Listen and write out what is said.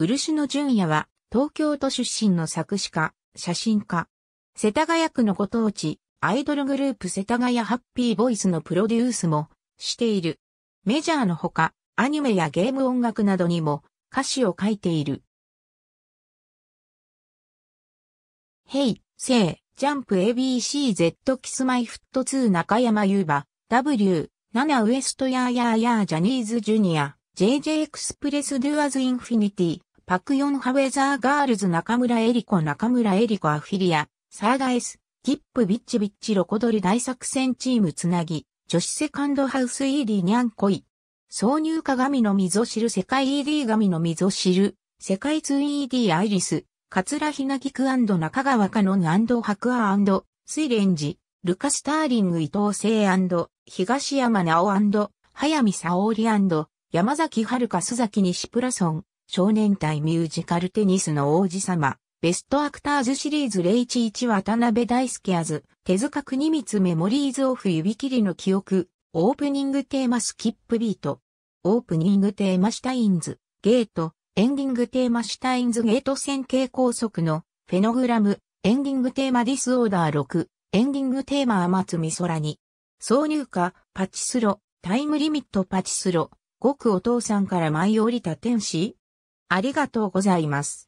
漆野淳也は、東京都出身の作詞家、写真家。世田谷区のご当地、アイドルグループ世田谷ハッピーボイスのプロデュースもしている。メジャーのほか、アニメやゲーム音楽などにも歌詞を書いている。ヘイ、セイ、ジャンプ ABCZ キスマイフット2中山優馬、W、7ウエストヤーヤーヤージャニーズジュニア、JJ エクスプレスドゥアズインフィニティ。パクヨンハウェザーガールズ中村エリコ中村エリコアフィリア、サーガエス、キップビッチビッチロコドリ大作戦チームつなぎ、女子セカンドハウス ED にゃんこい。挿入鏡の溝知る世界 ED 神の溝知る、世界 2ED アイリス、桂ひなきく中川カノン白アスイレンジ、ルカ・スターリング伊藤聖東山直早見沙織山崎遥須崎西プラソン、少年隊ミュージカルテニスの王子様、ベストアクターズシリーズ011渡辺大輔アズ、手塚国光メモリーズオフ指切りの記憶、オープニングテーマスキップビート、オープニングテーマシュタインズ、ゲート、エンディングテーマシュタインズゲート線形高速のフェノグラム、エンディングテーマディスオーダー6、エンディングテーマ天津美空に、挿入歌、パチスロ、タイムリミットパチスロ、ごくお父さんから舞い降りた天使ありがとうございます。